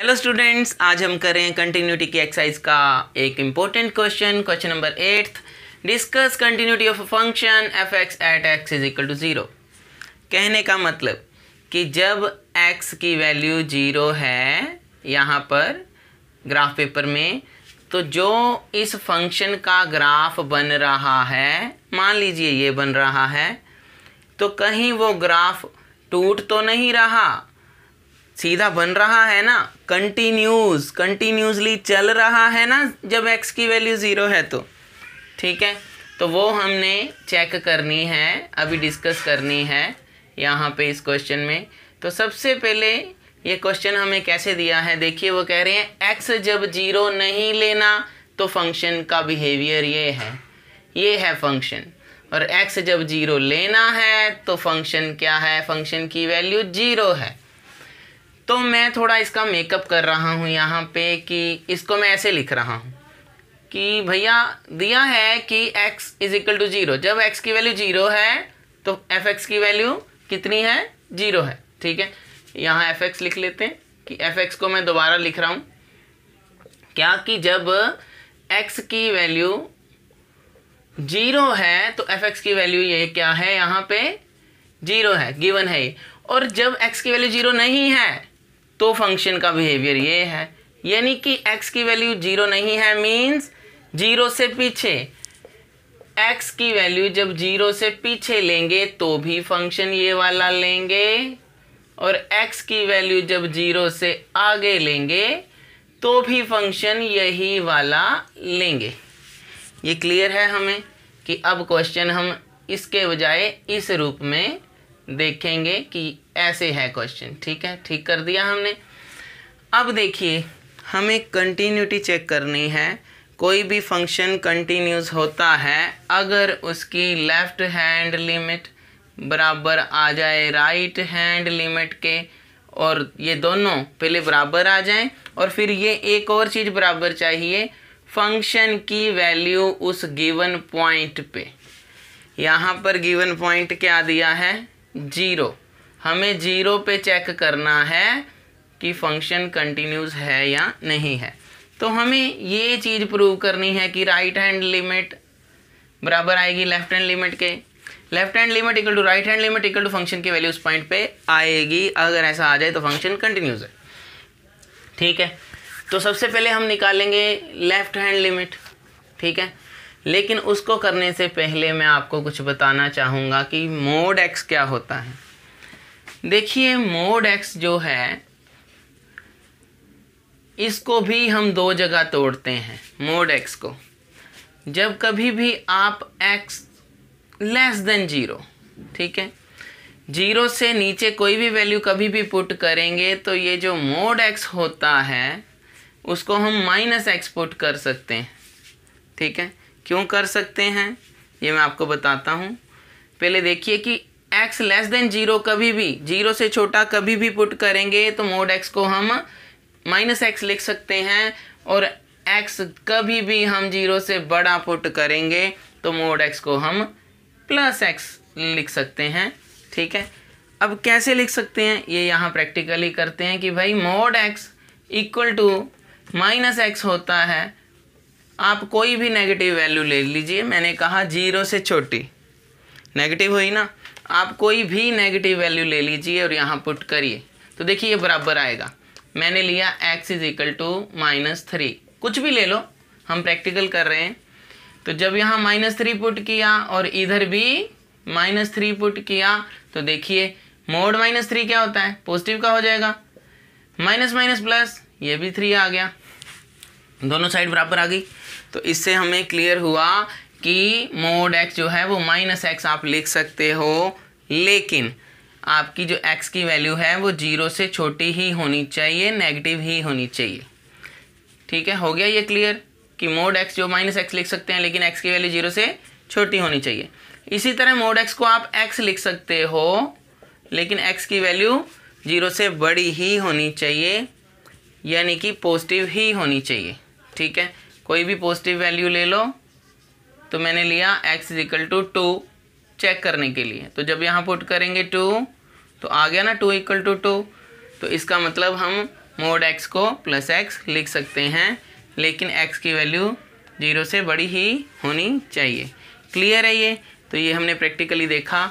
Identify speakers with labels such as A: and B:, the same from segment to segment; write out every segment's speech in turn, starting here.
A: hello students आज हम कर रहे हैं कंटिन्यूटी की एक्सरसाइज का एक important question question number eight discuss continuity of a function f x at x is equal to zero कहने का मतलब कि जब एक्स की वैल्यू ज़ीरो है यहाँ पर ग्राफ पेपर में तो जो इस फंक्शन का ग्राफ बन रहा है मान लीजिए ये बन रहा है तो कहीं वो ग्राफ टूट तो नहीं रहा सीधा बन रहा है ना कंटिन्यूज कंटिन्यूसली चल रहा है ना जब एक्स की वैल्यू ज़ीरो है तो ठीक है तो वो हमने चेक करनी है अभी डिस्कस करनी है यहाँ पे इस क्वेश्चन में तो सबसे पहले ये क्वेश्चन हमें कैसे दिया है देखिए वो कह रहे हैं एक्स जब जीरो नहीं लेना तो फंक्शन का बिहेवियर ये है ये है फंक्शन और एक्स जब जीरो लेना है तो फंक्शन क्या है फंक्शन की वैल्यू जीरो है तो मैं थोड़ा इसका मेकअप कर रहा हूँ यहाँ पे कि इसको मैं ऐसे लिख रहा हूँ कि भैया दिया है कि x is equal to zero जब x की वैल्यू ज़ीरो है तो एफ एक्स की वैल्यू कितनी है ज़ीरो है ठीक है यहाँ एफ एक्स लिख लेते हैं कि एफ एक्स को मैं दोबारा लिख रहा हूँ क्या कि जब x की वैल्यू ज़ीरो है तो एफ एक्स की वैल्यू ये क्या है यहाँ पे ज़ीरो है गिवन है ये और जब x की वैल्यू ज़ीरो नहीं है तो फंक्शन का बिहेवियर ये है यानी कि एक्स की वैल्यू जीरो नहीं है मीन्स जीरो से पीछे एक्स की वैल्यू जब जीरो से पीछे लेंगे तो भी फंक्शन ये वाला लेंगे और एक्स की वैल्यू जब जीरो से आगे लेंगे तो भी फंक्शन यही वाला लेंगे ये क्लियर है हमें कि अब क्वेश्चन हम इसके बजाय इस रूप में देखेंगे कि ऐसे है क्वेश्चन ठीक है ठीक कर दिया हमने अब देखिए हमें कंटिन्यूटी चेक करनी है कोई भी फंक्शन कंटिन्यूस होता है अगर उसकी लेफ़्ट हैंड लिमिट बराबर आ जाए राइट हैंड लिमिट के और ये दोनों पहले बराबर आ जाएं और फिर ये एक और चीज़ बराबर चाहिए फंक्शन की वैल्यू उस गिवन पॉइंट पे यहाँ पर गिवन पॉइंट क्या दिया है जीरो हमें जीरो पे चेक करना है कि फंक्शन कंटिन्यूज है या नहीं है तो हमें ये चीज़ प्रूव करनी है कि राइट हैंड लिमिट बराबर आएगी लेफ्ट हैंड लिमिट के left hand limit equal to right hand limit equal to function की वैल्यू उस पॉइंट पे आएगी अगर ऐसा आ जाए तो फंक्शन कंटिन्यूज है ठीक है तो सबसे पहले हम निकालेंगे लेफ्ट हैंड लिमिट ठीक है लेकिन उसको करने से पहले मैं आपको कुछ बताना चाहूँगा कि मोड एक्स क्या होता है देखिए मोड एक्स जो है इसको भी हम दो जगह तोड़ते हैं मोड एक्स को जब कभी भी आप एक्स लेस देन ज़ीरो ठीक है जीरो से नीचे कोई भी वैल्यू कभी भी पुट करेंगे तो ये जो मोड एक्स होता है उसको हम माइनस एक्स पुट कर सकते हैं ठीक है क्यों कर सकते हैं ये मैं आपको बताता हूँ पहले देखिए कि एक्स लेस देन जीरो कभी भी जीरो से छोटा कभी भी पुट करेंगे तो मोड एक्स को हम माइनस एक्स लिख सकते हैं और एक्स कभी भी हम जीरो से बड़ा पुट करेंगे तो मोड एक्स को हम प्लस एक्स लिख सकते हैं ठीक है अब कैसे लिख सकते हैं ये यहाँ प्रैक्टिकली करते हैं कि भाई mod x equal to minus x होता है आप कोई भी नेगेटिव वैल्यू ले लीजिए मैंने कहा जीरो से छोटी नेगेटिव हुई ना आप कोई भी नेगेटिव वैल्यू ले लीजिए और यहाँ पुट करिए तो देखिए ये बराबर आएगा मैंने लिया x is equal to minus three कुछ भी ले लो हम प्रैक्टिकल कर रहे हैं तो जब यहाँ माइनस थ्री पुट किया और इधर भी माइनस थ्री पुट किया तो देखिए मोड माइनस थ्री क्या होता है पॉजिटिव का हो जाएगा माइनस माइनस प्लस ये भी थ्री आ गया दोनों साइड बराबर आ गई तो इससे हमें क्लियर हुआ कि मोड एक्स जो है वो माइनस एक्स आप लिख सकते हो लेकिन आपकी जो एक्स की वैल्यू है वो जीरो से छोटी ही होनी चाहिए नेगेटिव ही होनी चाहिए ठीक है हो गया ये क्लियर कि मोड एक्स जो माइनस एक्स लिख सकते हैं लेकिन एक्स की वैल्यू जीरो से छोटी होनी चाहिए इसी तरह मोड एक्स को आप एक्स लिख सकते हो लेकिन एक्स की वैल्यू जीरो से बड़ी ही होनी चाहिए यानी कि पॉजिटिव ही होनी चाहिए ठीक है कोई भी पॉजिटिव वैल्यू ले लो तो मैंने लिया x is equal to two check करने के लिए तो जब यहाँ पुट करेंगे टू तो आ गया ना टू इक्वल टू टू तो इसका मतलब हम मोड एक्स को प्लस एक्स लिख सकते हैं लेकिन एक्स की वैल्यू जीरो से बड़ी ही होनी चाहिए क्लियर है ये तो ये हमने प्रैक्टिकली देखा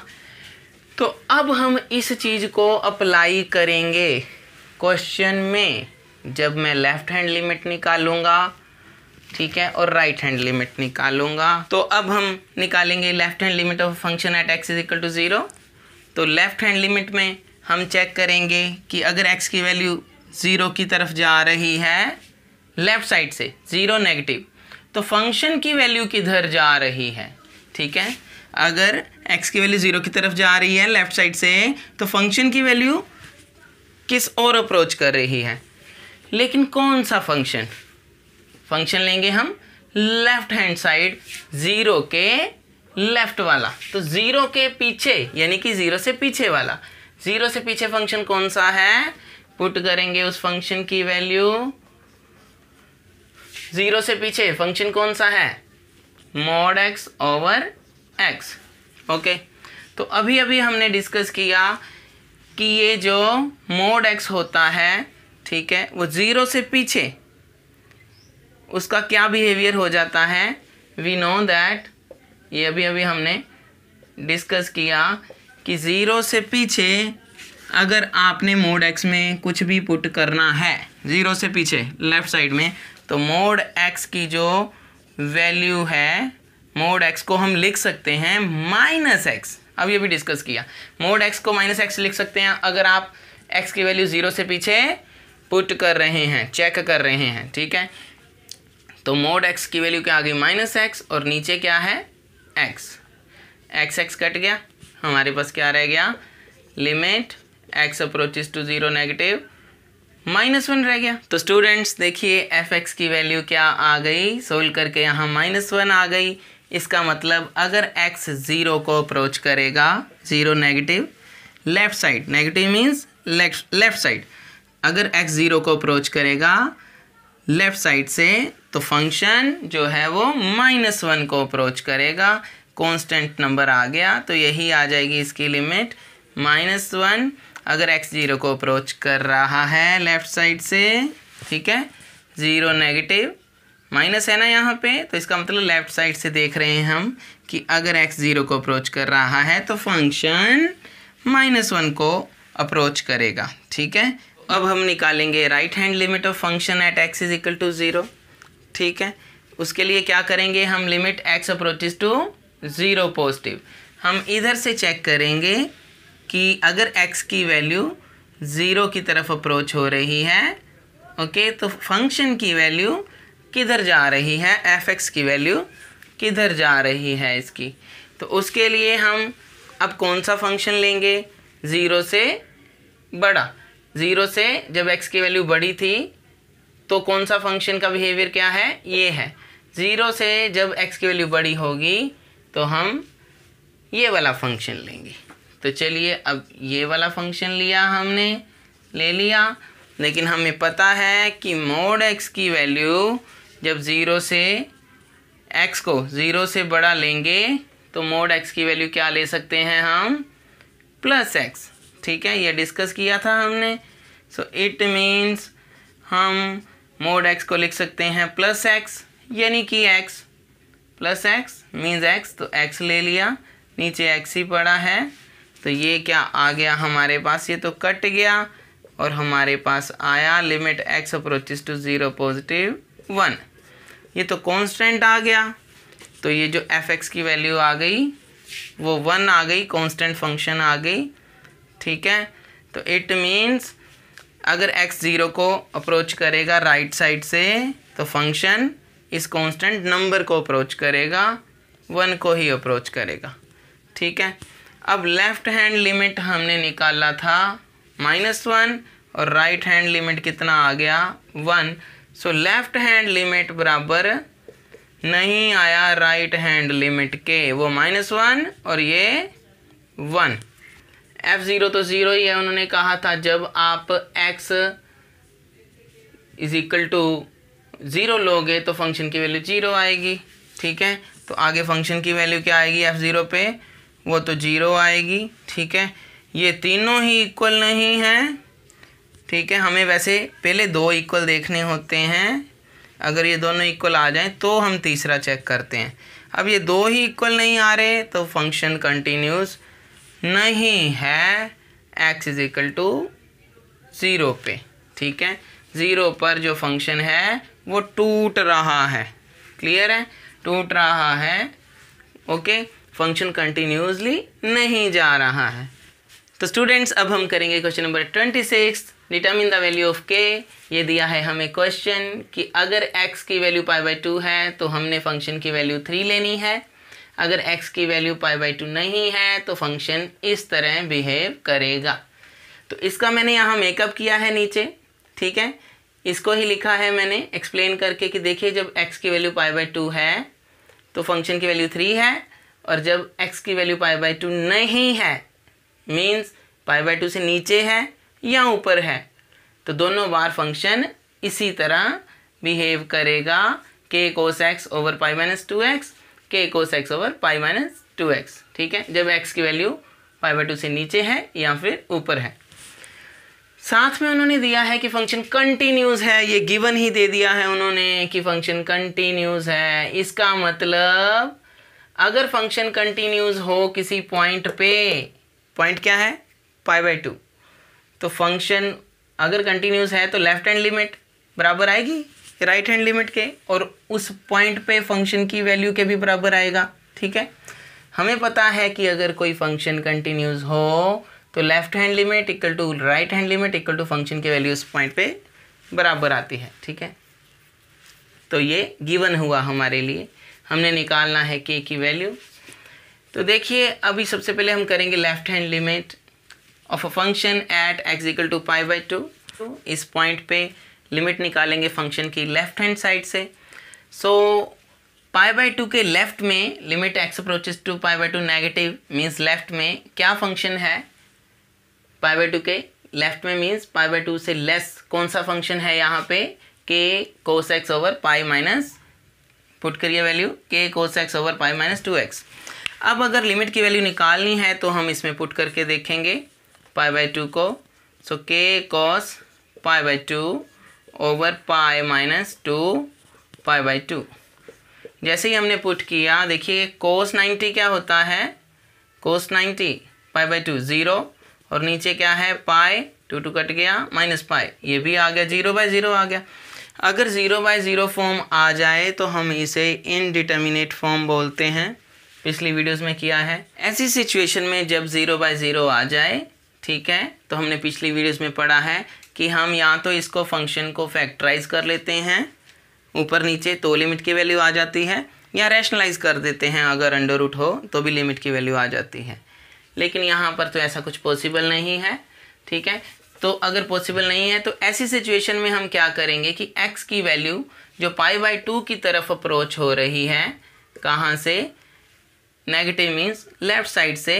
A: तो अब हम इस चीज़ को अप्लाई करेंगे क्वेश्चन में जब मैं लेफ़्ट हैंड लिमिट निकालूंगा ठीक है और राइट हैंड लिमिट निकालूंगा तो अब हम निकालेंगे left hand limit of function at x is equal to zero तो लेफ्ट हैंड लिमिट में हम चेक करेंगे कि अगर एक्स की वैल्यू ज़ीरो की तरफ जा रही है लेफ़्ट साइड से ज़ीरो नेगेटिव तो फंक्शन की वैल्यू किधर जा रही है ठीक है अगर एक्स की वैल्यू ज़ीरो की तरफ जा रही है लेफ़्ट साइड से तो फंक्शन की वैल्यू किस और अप्रोच कर रही है लेकिन कौन सा फंक्शन फंक्शन लेंगे हम लेफ्ट हैंड साइड ज़ीरो के लेफ्ट वाला तो ज़ीरो के पीछे यानी कि ज़ीरो से पीछे वाला ज़ीरो से पीछे फंक्शन कौन सा है पुट करेंगे उस फंक्शन की वैल्यू ज़ीरो से पीछे फंक्शन कौन सा है mod x over x okay तो अभी अभी हमने डिस्कस किया कि ये जो मोड एक्स होता है ठीक है वो ज़ीरो से पीछे उसका क्या बिहेवियर हो जाता है वी नो दैट ये अभी अभी हमने डिस्कस किया कि ज़ीरो से पीछे अगर आपने मोड एक्स में कुछ भी पुट करना है ज़ीरो से पीछे लेफ़्ट साइड में तो मोड एक्स की जो वैल्यू है मोड एक्स को हम लिख सकते हैं माइनस एक्स अब ये भी डिस्कस किया मोड एक्स को माइनस एक्स लिख सकते हैं अगर आप एक्स की वैल्यू ज़ीरो से पीछे पुट कर रहे हैं चेक कर रहे हैं ठीक है तो मोड एक्स की वैल्यू क्या आ गई माइनस एक्स और नीचे क्या है एक्स एक्स एक्स कट गया हमारे पास क्या रह गया limit x approaches to zero negative minus one रह गया तो स्टूडेंट्स देखिए एफ एक्स की वैल्यू क्या आ गई सोल्व करके यहाँ माइनस वन आ गई इसका मतलब अगर एक्स ज़ीरो को अप्रोच करेगा zero negative left side negative means left left side अगर एक्स ज़ीरो को अप्रोच करेगा लेफ्ट साइड से तो फंक्शन जो है वो माइनस वन को अप्रोच करेगा कांस्टेंट नंबर आ गया तो यही आ जाएगी इसकी लिमिट माइनस वन अगर एक्स ज़ीरो को अप्रोच कर रहा है लेफ़्ट साइड से ठीक है ज़ीरो नेगेटिव माइनस है ना यहाँ पे तो इसका मतलब लेफ़्ट साइड से देख रहे हैं हम कि अगर एक्स ज़ीरो को अप्रोच कर रहा है तो फंक्शन माइनस वन को अप्रोच करेगा ठीक है अब हम निकालेंगे right hand limit of function at x is equal to zero ठीक है उसके लिए क्या करेंगे हम limit x approaches to zero positive हम इधर से चेक करेंगे कि अगर एक्स की वैल्यू ज़ीरो की तरफ अप्रोच हो रही है ओके तो फंक्शन की वैल्यू किधर जा रही है एफ एक्स की वैल्यू किधर जा रही है इसकी तो उसके लिए हम अब कौन सा फंक्शन लेंगे ज़ीरो से बड़ा ज़ीरो से जब एक्स की वैल्यू बड़ी थी तो कौन सा फंक्शन का बिहेवियर क्या है ये है ज़ीरो से जब एक्स की वैल्यू बड़ी होगी तो हम ये वाला फंक्शन लेंगे तो चलिए अब ये वाला फंक्शन लिया हमने ले लिया लेकिन हमें पता है कि मोड एक्स की वैल्यू जब ज़ीरो से एक्स को ज़ीरो से बड़ा लेंगे तो मोड एक्स की वैल्यू क्या ले सकते हैं हम प्लस एक्स ठीक है ये डिस्कस किया था हमने सो इट मीन्स हम मोड एक्स को लिख सकते हैं प्लस एक्स यानी कि x plus x means x तो एक्स ले लिया नीचे एक्स ही पड़ा है तो ये क्या आ गया हमारे पास ये तो कट गया और हमारे पास आया limit x approaches to zero positive one ये तो कांस्टेंट आ गया तो ये जो एफ एक्स की वैल्यू आ गई वो वन आ गई कांस्टेंट फंक्शन आ गई ठीक है तो इट मीन्स अगर x ज़ीरो को अप्रोच करेगा राइट साइड से तो फंक्शन इस कांस्टेंट नंबर को अप्रोच करेगा वन को ही अप्रोच करेगा ठीक है अब लेफ़्ट हैंड लिमिट हमने निकाला था माइनस वन और राइट हैंड लिमिट कितना आ गया one so left hand limit बराबर नहीं आया राइट हैंड लिमिट के वो माइनस वन और ये वन एफ ज़ीरो तो ज़ीरो ही है उन्होंने कहा था जब आप x is equal to zero लोगे तो फंक्शन की वैल्यू ज़ीरो आएगी ठीक है तो आगे फंक्शन की वैल्यू क्या आएगी एफ़ ज़ीरो पे वो तो ज़ीरो आएगी ठीक है ये तीनों ही इक्वल नहीं हैं ठीक है हमें वैसे पहले दो इक्वल देखने होते हैं अगर ये दोनों इक्वल आ जाएं तो हम तीसरा चेक करते हैं अब ये दो ही इक्वल नहीं आ रहे तो फंक्शन कंटिन्यूस नहीं है x is equal to zero पे ठीक है ज़ीरो पर जो फंक्शन है वो टूट रहा है क्लियर है टूट रहा है ओके फंक्शन कंटिन्यूसली नहीं जा रहा है तो स्टूडेंट्स अब हम करेंगे question number twenty six determine the value of k ये दिया है हमें क्वेश्चन कि अगर एक्स की वैल्यू पाई बाई टू है तो हमने फंक्शन की वैल्यू थ्री लेनी है अगर x की वैल्यू पाई बाई टू नहीं है तो फंक्शन इस तरह बिहेव करेगा तो इसका मैंने यहाँ मेकअप किया है नीचे ठीक है इसको ही लिखा है मैंने एक्सप्लेन करके कि देखिए जब x की वैल्यू पाई बाई टू है तो फंक्शन की वैल्यू थ्री है और जब x की वैल्यू पाई बाई टू नहीं है मीन्स पाई बाई टू से नीचे है या ऊपर है तो दोनों बार फंक्शन इसी तरह बिहेव करेगा k cos x over pi minus two x k cos x over pi minus two x ठीक है जब एक्स की वैल्यू पाई बाई टू से नीचे है या फिर ऊपर है साथ में उन्होंने दिया है कि फंक्शन कंटिन्यूज़ है ये गिवन ही दे दिया है उन्होंने कि फंक्शन कंटिन्यूज़ है इसका मतलब अगर फंक्शन कंटिन्यूज़ हो किसी पॉइंट पे पॉइंट क्या है पाई बाई टू तो फंक्शन अगर कंटिन्यूज़ है तो लेफ्ट हैंड लिमिट बराबर आएगी राइट हैंड लिमिट के और उस पॉइंट पे फंक्शन की वैल्यू के भी बराबर आएगा ठीक है हमें पता है कि अगर कोई फंक्शन कंटिन्यूज हो तो left hand limit equal to right hand limit equal to function की वैल्यू उस पॉइंट पे बराबर आती है ठीक है तो ये गिवन हुआ हमारे लिए हमने निकालना है के की वैल्यू तो देखिए अभी सबसे पहले हम करेंगे left hand limit of a function at x equal to pi by two इस पॉइंट पे लिमिट निकालेंगे फंक्शन की लेफ्ट हैंड साइड से सो पाई बाई टू के लेफ्ट में limit x approaches to pi by two negative means left में क्या function है पाई बाई टू के लेफ्ट में मीन्स पाई बाई टू से लेस कौन सा फंक्शन है यहाँ पे k cos x over pi minus put करिए value k cos x over pi minus two x अब अगर लिमिट की वैल्यू निकालनी है तो हम इसमें पुट करके देखेंगे पाई बाई टू को so k cos pi by two over pi minus two pi by two जैसे ही हमने पुट किया देखिए कोस नाइन्टी क्या होता है cos ninety pi by two zero और नीचे क्या है पाए टू टू कट गया माइनस पाए ये भी आ गया ज़ीरो बाई ज़ीरो आ गया अगर ज़ीरो बाई ज़ीरो फॉर्म आ जाए तो हम इसे इनडिटर्मिनेट फॉर्म बोलते हैं पिछली वीडियोस में किया है ऐसी सिचुएशन में जब ज़ीरो बाय ज़ीरो आ जाए ठीक है तो हमने पिछली वीडियोस में पढ़ा है कि हम या तो इसको फंक्शन को फैक्टराइज कर लेते हैं ऊपर नीचे तो लिमिट की वैल्यू आ जाती है या रैशनलाइज कर देते हैं अगर अंडर उठ हो तो भी लिमिट की वैल्यू आ जाती है लेकिन यहाँ पर तो ऐसा कुछ पॉसिबल नहीं है ठीक है तो अगर पॉसिबल नहीं है तो ऐसी सिचुएशन में हम क्या करेंगे कि एक्स की वैल्यू जो पाई बाई टू की तरफ अप्रोच हो रही है कहाँ से नेगेटिव मीन्स लेफ़्ट साइड से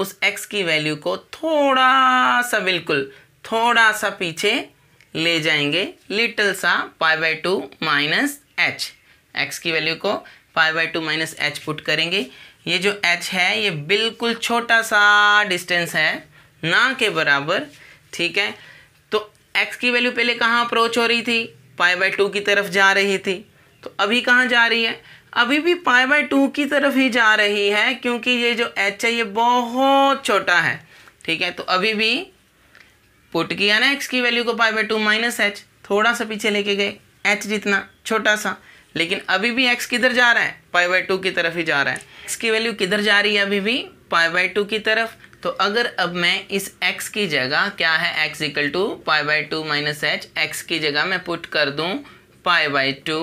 A: उस एक्स की वैल्यू को थोड़ा सा बिल्कुल थोड़ा सा पीछे ले जाएंगे लिटल सा pi by two minus h x की वैल्यू को pi by two minus h put करेंगे ये जो एच है ये बिल्कुल छोटा सा डिस्टेंस है ना के बराबर ठीक है तो एक्स की वैल्यू पहले कहाँ अप्रोच हो रही थी पाई बाई टू की तरफ जा रही थी तो अभी कहाँ जा रही है अभी भी पाई बाई टू की तरफ ही जा रही है क्योंकि ये जो एच है ये बहुत छोटा है ठीक है तो अभी भी पुट किया ना एक्स की वैल्यू को pi by two minus h थोड़ा सा पीछे लेके गए एच जितना छोटा सा लेकिन अभी भी एक्स किधर जा रहा है पाई बाई टू की तरफ ही जा रहा है एक्स की वैल्यू किधर जा रही है अभी भी पाई बाई टू की तरफ तो अगर अब मैं इस x की जगह क्या है x equal to pi by two minus h x की जगह मैं पुट कर दूँ पाई बाई टू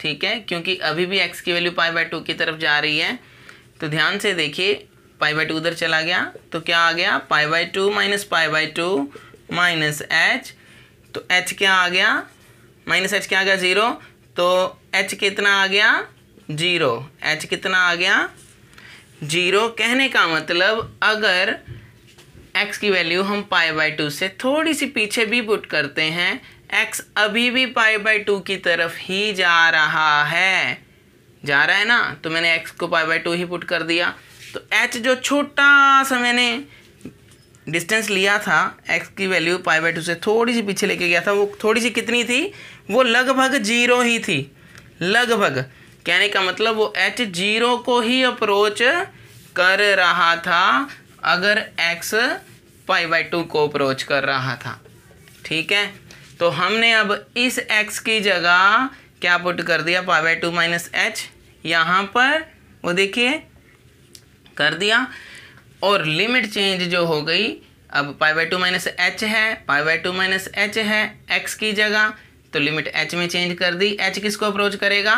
A: ठीक है क्योंकि अभी भी x की वैल्यू पाई बाई टू की तरफ जा रही है तो ध्यान से देखिए पाई बाई टू उधर चला गया तो क्या आ गया pi by two minus pi by two minus h तो एच क्या आ गया माइनस एच क्या आ गया ज़ीरो तो एच कितना आ गया जीरो एच कितना आ गया जीरो कहने का मतलब अगर एक्स की वैल्यू हम पाई बाई टू से थोड़ी सी पीछे भी पुट करते हैं एक्स अभी भी पाई बाई टू की तरफ ही जा रहा है जा रहा है ना तो मैंने एक्स को पाई बाई टू ही पुट कर दिया तो एच जो छोटा सा मैंने डिस्टेंस लिया था एक्स की वैल्यू पाई बाई टू से थोड़ी सी पीछे लेके गया था वो थोड़ी सी कितनी थी वो लगभग जीरो ही थी लगभग कहने का मतलब वो एच जीरो को ही अप्रोच कर रहा था अगर एक्स पाई बाई टू को अप्रोच कर रहा था ठीक है तो हमने अब इस एक्स की जगह क्या पुट कर दिया pi by two minus h यहाँ पर वो देखिए कर दिया और लिमिट चेंज जो हो गई अब pi by two minus h है pi by two minus h है एक्स की जगह तो लिमिट एच में चेंज कर दी एच किसको अप्रोच करेगा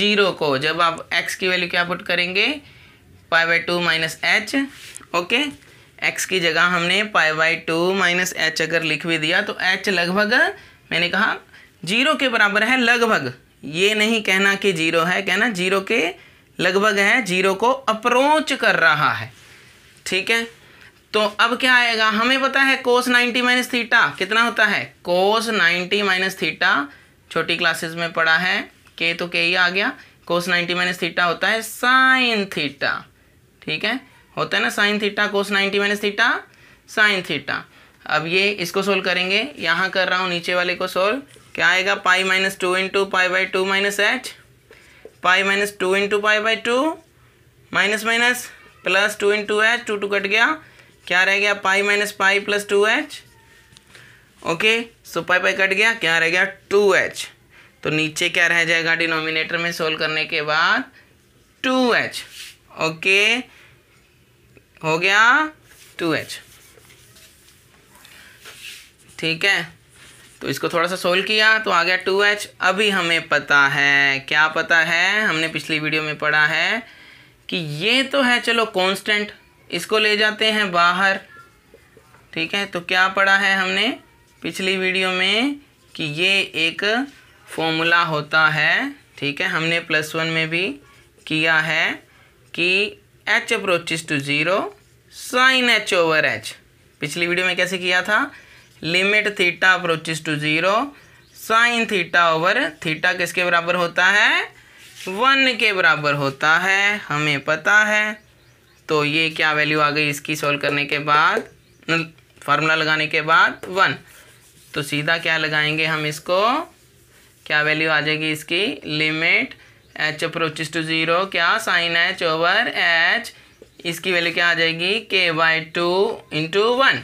A: जीरो को जब आप एक्स की वैल्यू क्या पुट करेंगे pi by two minus h okay x की जगह हमने pi by two minus h अगर लिख भी दिया तो एच लगभग मैंने कहा जीरो के बराबर है लगभग ये नहीं कहना कि जीरो है कहना जीरो के लगभग है जीरो को अप्रोच कर रहा है ठीक है तो अब क्या आएगा हमें पता है कोस 90 माइनस थीटा कितना होता है कोस 90 माइनस थीटा छोटी क्लासेस में पढ़ा है के तो के ही आ गया कोस 90 माइनस थीटा होता है साइन थीटा ठीक है होता है ना sine theta cos 90 minus theta sine theta अब ये इसको सोल्व करेंगे यहाँ कर रहा हूँ नीचे वाले को सोल्व क्या आएगा pi minus two into pi by two minus h pi minus two into pi by two minus minus plus two into h two two cut गया क्या रह गया pi minus pi plus two h okay so pi pi cut गया क्या रह गया to H तो नीचे क्या रह जाएगा डिनोमिनेटर में सोल्व करने के बाद टू एच ओके हो गया टू एच ठीक है तो इसको थोड़ा सा सोल्व किया तो आ गया टू एच अभी हमें पता है क्या पता है हमने पिछली वीडियो में पढ़ा है कि ये तो है चलो कांस्टेंट इसको ले जाते हैं बाहर ठीक है तो क्या पढ़ा है हमने पिछली वीडियो में कि ये एक फॉर्मूला होता है ठीक है हमने प्लस वन में भी किया है कि h approaches to zero sine h over h पिछली वीडियो में कैसे किया था limit theta approaches to zero sine theta over theta किसके बराबर होता है वन के बराबर होता है हमें पता है तो ये क्या वैल्यू आ गई इसकी सॉल्व करने के बाद फार्मूला लगाने के बाद वन तो सीधा क्या लगाएंगे हम इसको क्या वैल्यू आ जाएगी इसकी limit h approaches to zero क्या साइन एच ओवर एच इसकी वैल्यू क्या आ जाएगी के बाई टू इंटू वन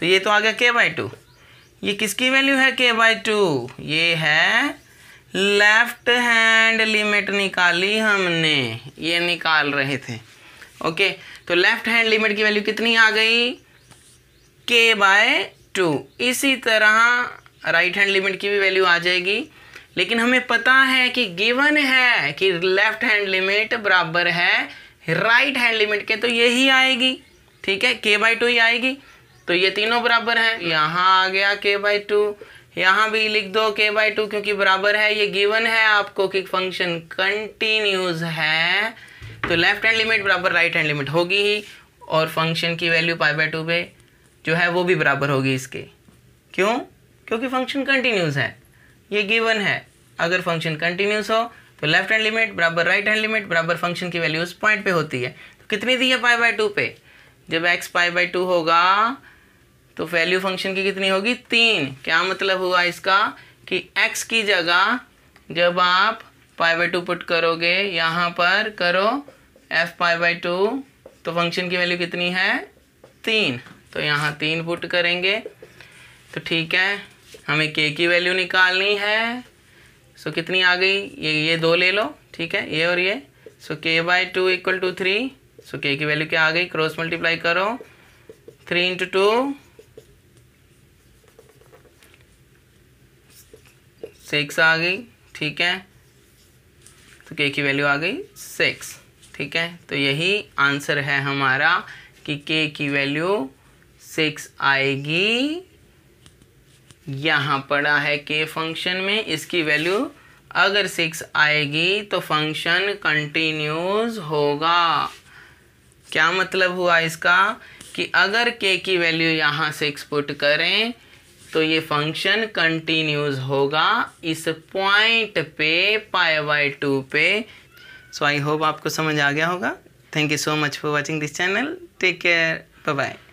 A: तो ये तो आ गया के बाई टू ये किसकी वैल्यू है के बाई टू ये है लेफ्ट हैंड लिमिट निकाली हमने ये निकाल रहे थे ओके तो लेफ्ट हैंड लिमिट की वैल्यू कितनी आ गई के बाय टू इसी तरह राइट हैंड लिमिट की भी वैल्यू आ जाएगी लेकिन हमें पता है कि गिवन है कि लेफ्ट हैंड लिमिट बराबर है राइट हैंड लिमिट के तो यही आएगी ठीक है के बाई टू ही आएगी तो ये तीनों बराबर हैं यहाँ आ गया के बाई टू यहाँ भी लिख दो के बाई टू क्योंकि बराबर है ये गिवन है आपको कि फंक्शन कंटिन्यूज है तो लेफ्ट हैंड लिमिट बराबर राइट हैंड लिमिट होगी ही और फंक्शन की वैल्यू पाई बाई टू पे जो है वो भी बराबर होगी इसके क्यों क्योंकि फंक्शन कंटिन्यूज है ये गिवन है अगर फंक्शन कंटिन्यूस हो तो लेफ्ट हैंड लिमिट बराबर राइट हैंड लिमिट बराबर फंक्शन की वैल्यू उस पॉइंट पे होती है तो कितनी दी है पाई बाई टू पे जब एक्स पाई बाई टू होगा तो वैल्यू फंक्शन की कितनी होगी तीन क्या मतलब हुआ इसका कि एक्स की जगह जब आप पाई बाई टू पुट करोगे यहाँ पर करो एफ पाई बाई टू तो फंक्शन की वैल्यू कितनी है तीन तो यहाँ तीन पुट करेंगे तो ठीक है हमें के की वैल्यू निकालनी है सो कितनी आ गई ये ये दो ले लो ठीक है ये और ये so k by two equal to three so k की वैल्यू क्या आ गई क्रॉस मल्टीप्लाई करो थ्री इंटू टू सिक्स आ गई ठीक है तो के की वैल्यू आ गई सिक्स ठीक है तो यही आंसर है हमारा कि के की वैल्यू सिक्स आएगी यहाँ पड़ा है के फंक्शन में इसकी वैल्यू अगर सिक्स आएगी तो फंक्शन कंटिन्यूज होगा क्या मतलब हुआ इसका कि अगर के की वैल्यू यहाँ सिक्स पुट करें तो ये फंक्शन कंटिन्यूज होगा इस पॉइंट पे पाई बाई टू पे सो आई होप आपको समझ आ गया होगा thank you so much for watching this channel take care bye bye